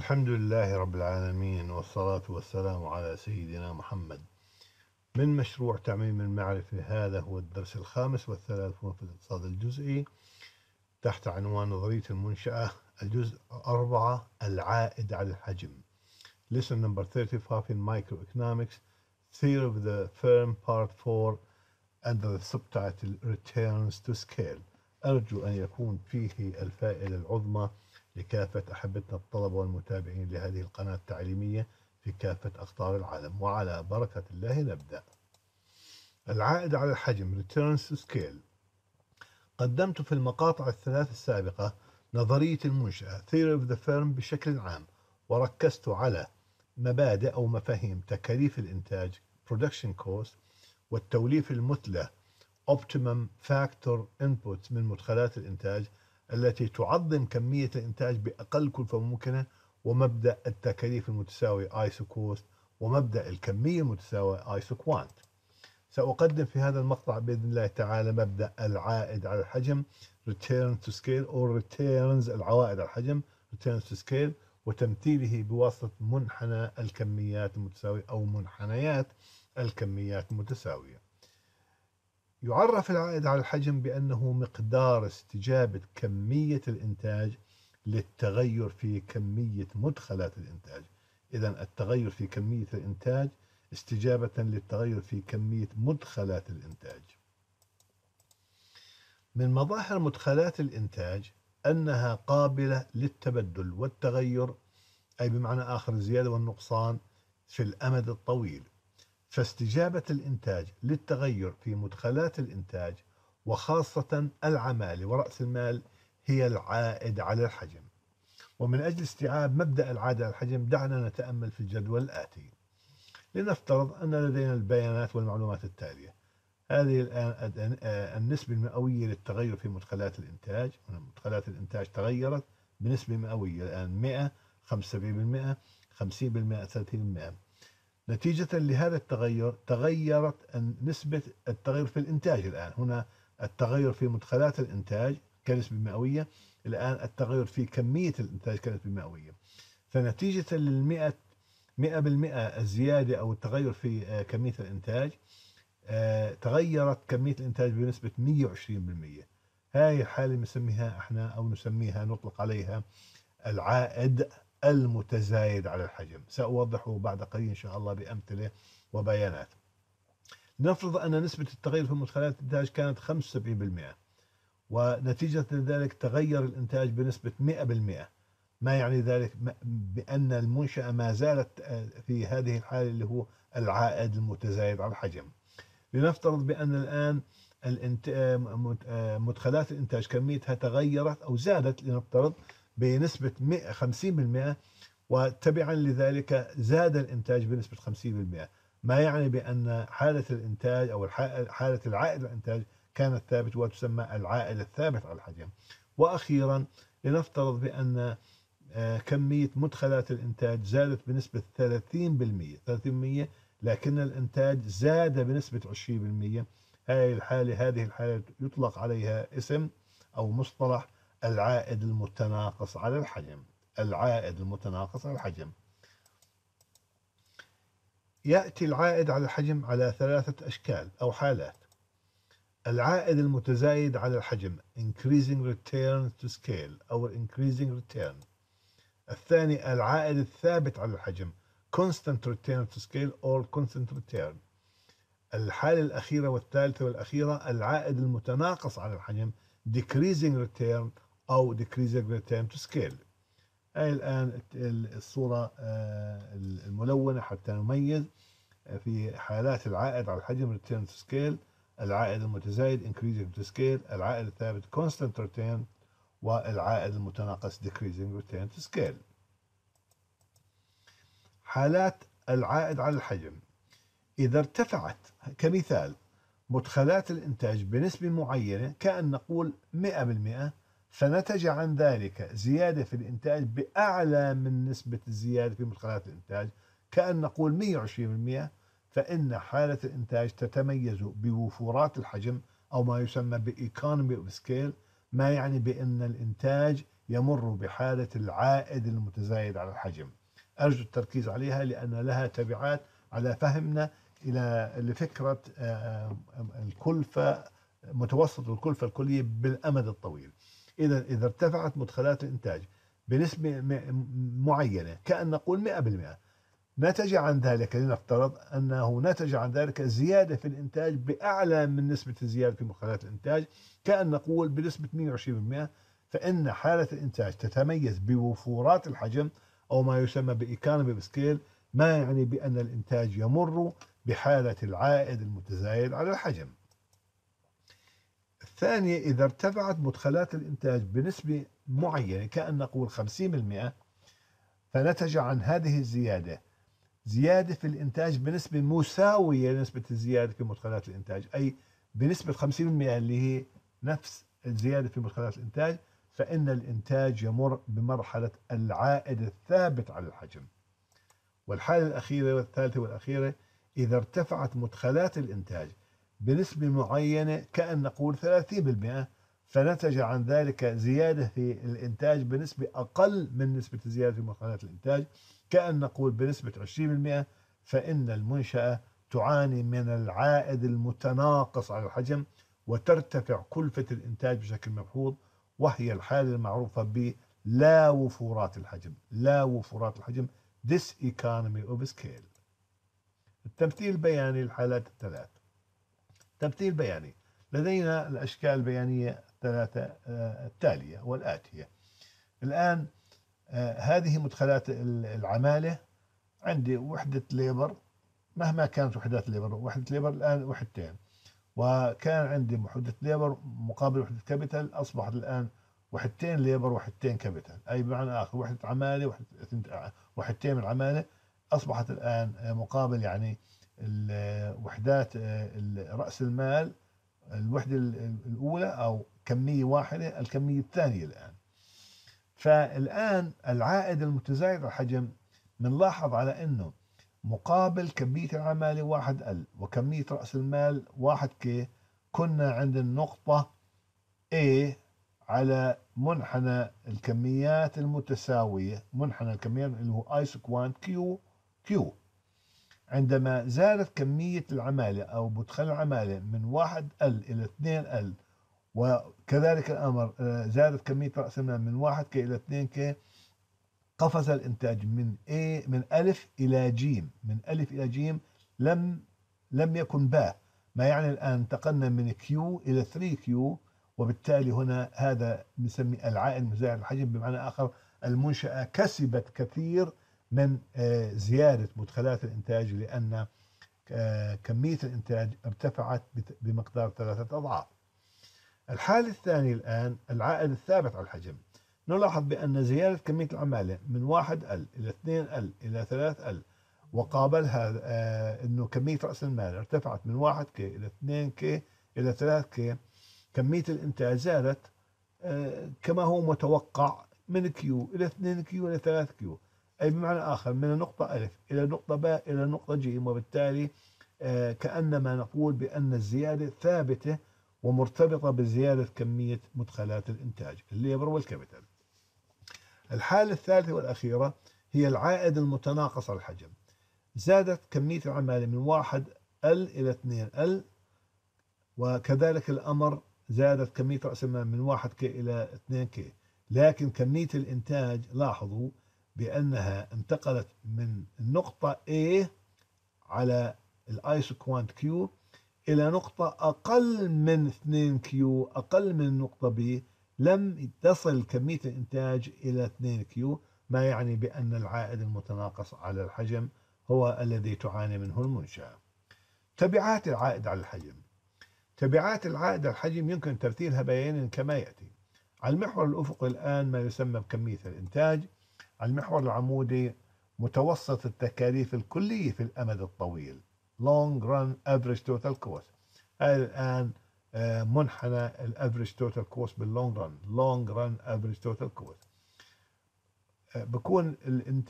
الحمد لله رب العالمين والصلاة والسلام على سيدنا محمد من مشروع تعميم المعرفة هذا هو الدرس الخامس والثلاثون في الاقتصاد الجزئي تحت عنوان نظرية المنشأة الجزء أربعة العائد على الحجم Lesson number 35 in Microeconomics Theory of the Firm Part 4 under the subtitle Returns to Scale أرجو أن يكون فيه الفائدة العظمى لكافة أحبتنا الطلبة والمتابعين لهذه القناة التعليمية في كافة أقطار العالم وعلى بركة الله نبدأ العائد على الحجم Returns to Scale قدمت في المقاطع الثلاث السابقة نظرية المنشأة Theory of the Firm بشكل عام وركزت على مبادئ أو مفاهيم تكاليف الإنتاج Production Cost والتوليف المثلى Optimum Factor Inputs من مدخلات الإنتاج التي تعظم كمية الإنتاج بأقل كلفة ممكنة ومبدأ التكاليف المتساوية ISO cost ومبدأ الكمية المتساوية ISO quant سأقدم في هذا المقطع بإذن الله تعالى مبدأ العائد على الحجم Return to Scale أو Returns العوائد على الحجم return to Scale وتمثيله بواسطة منحنى الكميات المتساوية أو منحنيات الكميات المتساوية يعرف العائد على الحجم بأنه مقدار استجابة كمية الإنتاج للتغير في كمية مدخلات الإنتاج إذا التغير في كمية الإنتاج استجابة للتغير في كمية مدخلات الإنتاج من مظاهر مدخلات الإنتاج أنها قابلة للتبدل والتغير أي بمعنى آخر الزيادة والنقصان في الأمد الطويل فاستجابة الإنتاج للتغير في مدخلات الإنتاج وخاصة العمالة ورأس المال هي العائد على الحجم ومن أجل استيعاب مبدأ العائد على الحجم دعنا نتأمل في الجدول الآتي لنفترض أن لدينا البيانات والمعلومات التالية هذه الآن آه، النسبة المئوية للتغير في مدخلات الإنتاج مدخلات الإنتاج تغيرت بنسبة مئوية الآن 100 5% 50% 30% نتيجة لهذا التغير تغيرت نسبة التغير في الإنتاج الآن هنا التغير في مدخلات الإنتاج كنسبة مئوية الآن التغير في كمية الإنتاج كنسبة مئوية فنتيجة للمئة مئة بالمئة الزيادة أو التغير في آه، كمية الإنتاج آه، تغيرت كمية الإنتاج بنسبة 120% هاي الحالة بنسميها احنا أو نسميها نطلق عليها العائد المتزايد على الحجم سأوضحه بعد قليل إن شاء الله بأمثلة وبيانات نفرض أن نسبة التغير في مدخلات الإنتاج كانت 75% ونتيجة لذلك تغير الإنتاج بنسبة 100% ما يعني ذلك بأن المنشأة ما زالت آه، في هذه الحالة اللي هو العائد المتزايد على الحجم لنفترض بأن الآن آه، آه، مدخلات الإنتاج كميتها تغيرت أو زادت لنفترض بنسبة 50% وتبعا لذلك زاد الإنتاج بنسبة 50% ما يعني بأن حالة الإنتاج أو حالة العائد الإنتاج كانت ثابت وتسمى العائد الثابت على الحجم وأخيرا لنفترض بأن آه، كمية مدخلات الإنتاج زادت بنسبة 30% 30% لكن الإنتاج زاد بنسبة 20% هذه الحالة هذه الحالة يطلق عليها اسم أو مصطلح العائد المتناقص على الحجم العائد المتناقص على الحجم يأتي العائد على الحجم على ثلاثة أشكال أو حالات العائد المتزايد على الحجم increasing return to scale أو increasing return الثاني العائد الثابت على الحجم constant return to scale or constant return الحالة الأخيرة والثالثة والأخيرة العائد المتناقص على الحجم decreasing return أو decreasing return to scale هاي الآن الصورة آه، الملونة حتى نميز آه، في حالات العائد على الحجم return to scale العائد المتزايد increasing to scale العائد الثابت constant return والعائد المتناقص decreasing return to scale حالات العائد على الحجم إذا ارتفعت كمثال مدخلات الإنتاج بنسبة معينة كأن نقول 100% فنتج عن ذلك زيادة في الإنتاج بأعلى من نسبة الزيادة في مدخلات الإنتاج كأن نقول 120% فإن حالة الإنتاج تتميز بوفورات الحجم أو ما يسمى بإيكونومي أوف سكيل ما يعني بأن الإنتاج يمر بحالة العائد المتزايد على الحجم أرجو التركيز عليها لأن لها تبعات على فهمنا إلى لفكرة آه، آه، الكلفة متوسط الكلفة الكلية بالأمد الطويل إذا إذا ارتفعت مدخلات الإنتاج بنسبة معينة كأن نقول 100% نتج عن ذلك لنفترض أنه نتج عن ذلك زيادة في الإنتاج بأعلى من نسبة الزيادة في مدخلات الإنتاج كأن نقول بنسبة 120% فإن حالة الإنتاج تتميز بوفورات الحجم أو ما يسمى بإيكانومي سكيل ما يعني بأن الإنتاج يمر بحالة العائد المتزايد على الحجم ثانية إذا ارتفعت مدخلات الإنتاج بنسبة معينة كأن نقول 50% فنتج عن هذه الزيادة زيادة في الإنتاج بنسبة مساوية لنسبة الزيادة في مدخلات الإنتاج أي بنسبة 50% اللي هي نفس الزيادة في مدخلات الإنتاج فإن الإنتاج يمر بمرحلة العائد الثابت على الحجم والحالة الأخيرة والثالثة والأخيرة إذا ارتفعت مدخلات الإنتاج بنسبة معينة كأن نقول 30% فنتج عن ذلك زيادة في الإنتاج بنسبة أقل من نسبة الزيادة في مقالات الإنتاج كأن نقول بنسبة 20% فإن المنشأة تعاني من العائد المتناقص على الحجم وترتفع كلفة الإنتاج بشكل ملحوظ وهي الحالة المعروفة ب لا وفورات الحجم لا وفورات الحجم this economy of scale التمثيل بياني الحالات الثلاث تمثيل بياني لدينا الأشكال البيانية الثلاثة آه، التالية والآتية الآن آه، هذه مدخلات العمالة عندي وحدة ليبر مهما كانت وحدات ليبر وحدة ليبر الآن وحدتين وكان عندي وحدة ليبر مقابل وحدة كابيتال أصبحت الآن وحدتين ليبر وحدتين كابيتال أي بمعنى آخر وحدة عمالة آه، وحدتين من العمالة أصبحت الآن مقابل يعني وحدات آه، رأس المال الوحدة الأولى أو كمية واحدة الكمية الثانية الآن فالآن العائد المتزايد الحجم بنلاحظ على أنه مقابل كمية العمالة واحد ال وكمية رأس المال واحد كي كنا عند النقطة A على منحنى الكميات المتساوية منحنى الكميات اللي هو اي سكوان كيو كيو عندما زادت كمية العمالة أو مدخل العمالة من واحد أل إلى اثنين أل وكذلك الأمر آه، زادت كمية رأس المال من واحد كي إلى اثنين كي قفز الإنتاج من A من ألف إلى جيم من ألف إلى جيم لم لم يكن باء ما يعني الآن انتقلنا من كيو إلى 3 كيو وبالتالي هنا هذا نسمي العائد مزايد الحجم بمعنى آخر المنشأة كسبت كثير من آه، زيادة مدخلات الإنتاج لأن آه، كمية الإنتاج ارتفعت بمقدار ثلاثة أضعاف الحالة الثانية الآن العائد الثابت على الحجم نلاحظ بأن زيادة كمية العمالة من 1 أل إلى 2 أل إلى 3 أل وقابلها آه، أنه كمية رأس المال ارتفعت من 1 كي إلى 2 كي إلى 3 كي كمية الإنتاج زادت كما هو متوقع من كيو إلى 2 كيو إلى 3 كيو أي بمعنى آخر من النقطة ألف إلى النقطة باء إلى النقطة جيم وبالتالي آه، كأنما نقول بأن الزيادة ثابتة ومرتبطة بزيادة كمية مدخلات الإنتاج الليبر والكابيتال الحالة الثالثة والأخيرة هي العائد المتناقص على الحجم زادت كمية العمالة من واحد ال إلى 2 ال وكذلك الأمر زادت كمية رأس المال من 1 كي إلى 2 كي لكن كمية الإنتاج لاحظوا بأنها انتقلت من النقطة A على الايسوكوانت كيو إلى نقطة أقل من 2 كيو أقل من نقطة B لم تصل كمية الإنتاج إلى 2 كيو ما يعني بأن العائد المتناقص على الحجم هو الذي تعاني منه المنشأة تبعات العائد على الحجم تبعات العائد على الحجم يمكن ترتيلها بيانا كما يأتي على المحور الأفقي الآن ما يسمى بكمية الإنتاج المحور العمودي متوسط التكاليف الكلية في الأمد الطويل Long Run Average Total Cost هذا الآن آه، منحنى الافريج توتال كوست باللونج ران لونج ران افريج توتال كوست بكون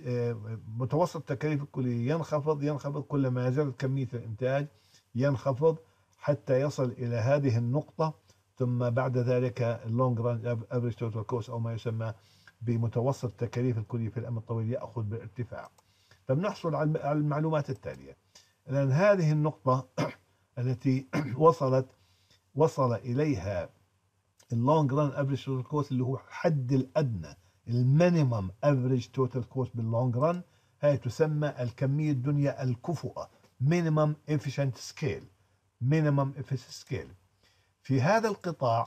آه، متوسط التكاليف الكلية ينخفض ينخفض كلما زادت كمية الإنتاج ينخفض حتى يصل إلى هذه النقطة ثم بعد ذلك اللونج ران افريج توتال كوست أو ما يسمى بمتوسط تكاليف الكلية في الأمد الطويل يأخذ بالارتفاع فبنحصل على المعلومات التالية الآن هذه النقطة التي وصلت وصل إليها اللونج ران افريج توتال كوست اللي هو الحد الأدنى المينيمم افريج توتال كوست باللونج ران هي تسمى الكمية الدنيا الكفؤة مينيمم افيشنت سكيل مينيمم افيشنت سكيل في هذا القطاع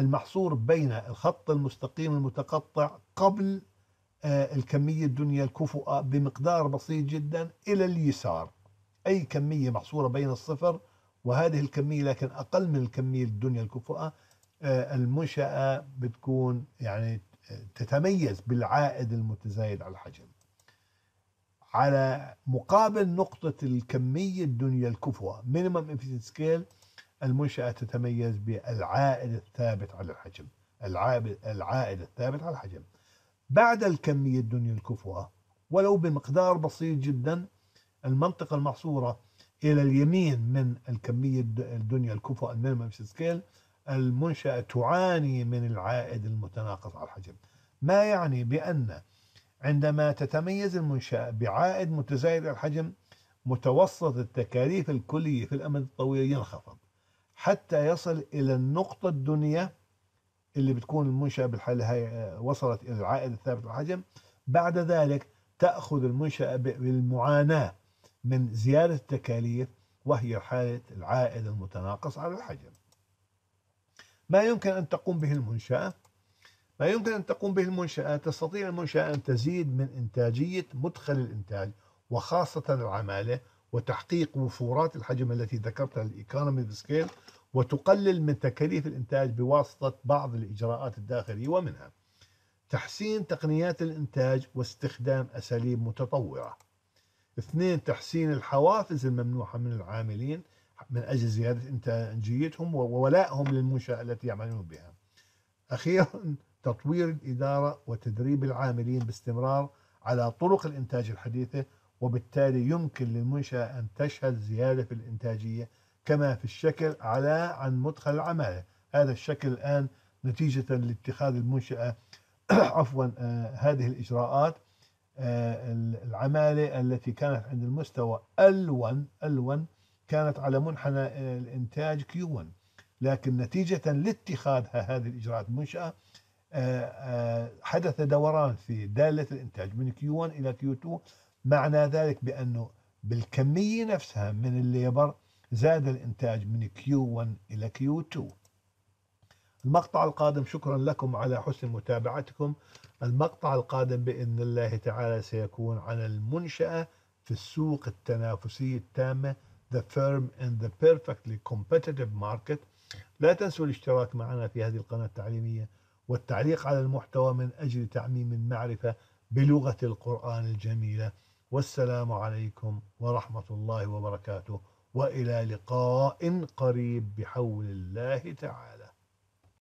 المحصور بين الخط المستقيم المتقطع قبل آه، الكمية الدنيا الكفؤة آه، بمقدار بسيط جدا إلى اليسار أي كمية محصورة بين الصفر وهذه الكمية لكن أقل من الكمية الدنيا الكفؤة آه، المنشأة بتكون يعني تتميز بالعائد المتزايد على الحجم على مقابل نقطة الكمية الدنيا الكفوة مينيمم انفينيت سكيل المنشأة تتميز بالعائد الثابت على الحجم العائد الثابت على الحجم بعد الكمية الدنيا الكفوة ولو بمقدار بسيط جدا المنطقة المحصورة إلى اليمين من الكمية الدنيا الكفوة المينيمم سكيل المنشأة تعاني من العائد المتناقص على الحجم ما يعني بأن عندما تتميز المنشأة بعائد متزايد الحجم متوسط التكاليف الكلية في الأمد الطويل ينخفض حتى يصل إلى النقطة الدنيا اللي بتكون المنشأة بالحالة هي آه، وصلت إلى العائد الثابت الحجم بعد ذلك تأخذ المنشأة بالمعاناة من زيادة التكاليف وهي حالة العائد المتناقص على الحجم ما يمكن أن تقوم به المنشأة ما يمكن أن تقوم به المنشأة تستطيع المنشأة أن تزيد من إنتاجية مدخل الإنتاج وخاصة العمالة وتحقيق وفورات الحجم التي ذكرتها الايكونومي سكيل وتقلل من تكاليف الانتاج بواسطه بعض الاجراءات الداخليه ومنها تحسين تقنيات الانتاج واستخدام اساليب متطوره. اثنين تحسين الحوافز الممنوحه من العاملين من اجل زياده انتاجيتهم وولائهم للمنشاه التي يعملون بها. اخيرا تطوير الاداره وتدريب العاملين باستمرار على طرق الانتاج الحديثه وبالتالي يمكن للمنشأة أن تشهد زيادة في الإنتاجية كما في الشكل على عن مدخل العمالة هذا الشكل الآن نتيجة لاتخاذ المنشأة عفوا آه، هذه الإجراءات آه، العمالة التي كانت عند المستوي ال 1 ال L1 كانت على منحنى آه، كيو Q1 لكن نتيجة لاتخاذها هذه الإجراءات المنشأة حدث دوران في دالة الإنتاج من كيو 1 الي كيو Q2 معنى ذلك بأنه بالكمية نفسها من الليبر زاد الإنتاج من Q1 إلى Q2 المقطع القادم شكرا لكم على حسن متابعتكم المقطع القادم بإذن الله تعالى سيكون عن المنشأة في السوق التنافسية التامة The Firm in the Perfectly Competitive Market لا تنسوا الاشتراك معنا في هذه القناة التعليمية والتعليق على المحتوى من أجل تعميم المعرفة بلغة القرآن الجميلة والسلام عليكم ورحمة الله وبركاته وإلى لقاء قريب بحول الله تعالى